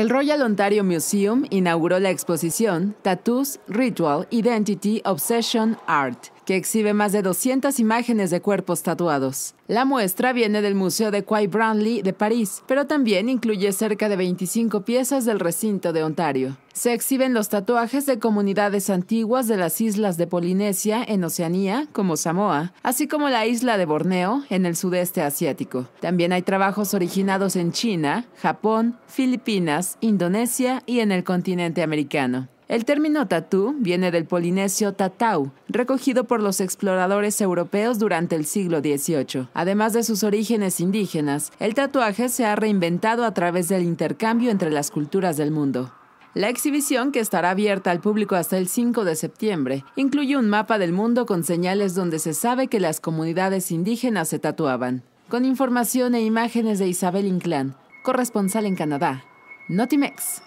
El Royal Ontario Museum inauguró la exposición Tattoos, Ritual, Identity, Obsession, Art que exhibe más de 200 imágenes de cuerpos tatuados. La muestra viene del Museo de Quai Branly de París, pero también incluye cerca de 25 piezas del recinto de Ontario. Se exhiben los tatuajes de comunidades antiguas de las islas de Polinesia en Oceanía, como Samoa, así como la isla de Borneo en el sudeste asiático. También hay trabajos originados en China, Japón, Filipinas, Indonesia y en el continente americano. El término tatú viene del polinesio tatau, recogido por los exploradores europeos durante el siglo XVIII. Además de sus orígenes indígenas, el tatuaje se ha reinventado a través del intercambio entre las culturas del mundo. La exhibición, que estará abierta al público hasta el 5 de septiembre, incluye un mapa del mundo con señales donde se sabe que las comunidades indígenas se tatuaban. Con información e imágenes de Isabel Inclán, corresponsal en Canadá. Notimex.